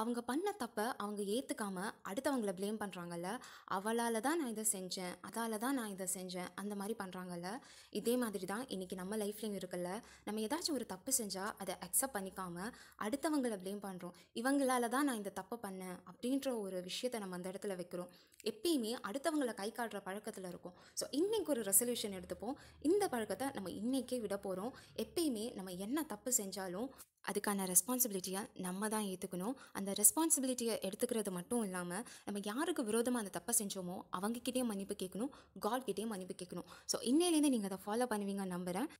அவங்க பண்ண தப்பை அவங்க ஏற்றுக்காம அடுத்தவங்களை ப்ளேம் பண்ணுறாங்கல்ல அவளால் தான் நான் இதை செஞ்சேன் அதால் தான் நான் இதை செஞ்சேன் அந்த மாதிரி பண்ணுறாங்கல்ல இதே மாதிரி தான் இன்றைக்கி நம்ம லைஃப்லேயும் இருக்குல்ல நம்ம ஏதாச்சும் ஒரு தப்பு செஞ்சால் அதை அக்செப்ட் பண்ணிக்காமல் அடுத்தவங்கள ப்ளேம் பண்ணுறோம் இவங்களால தான் நான் இந்த தப்பை பண்ணேன் அப்படின்ற ஒரு விஷயத்தை நம்ம அந்த இடத்துல வைக்கிறோம் எப்பயுமே அடுத்தவங்கள கை காட்டுற பழக்கத்தில் இருக்கும் ஸோ இன்றைக்கி ஒரு ரெசல்யூஷன் எடுத்துப்போம் இந்த பழக்கத்தை நம்ம இன்றைக்கே விட போகிறோம் எப்பயுமே நம்ம என்ன தப்பு செஞ்சாலும் அதுக்கான ரெஸ்பான்சிபிலிட்டியை நம்ம தான் ஏற்றுக்கணும் அந்த ரெஸ்பான்சிபிலிட்டியை எடுத்துக்கிறது மட்டும் இல்லாமல் நம்ம யாருக்கு விரோதமாக அந்த தப்பை செஞ்சோமோ அவங்கக்கிட்டேயும் மன்னிப்பு கேட்கணும் காட்கிட்டேயும் மன்னிப்பு கேட்கணும் ஸோ இன்னையிலேருந்து நீங்கள் அதை ஃபாலோ பண்ணுவீங்க நம்புகிறேன்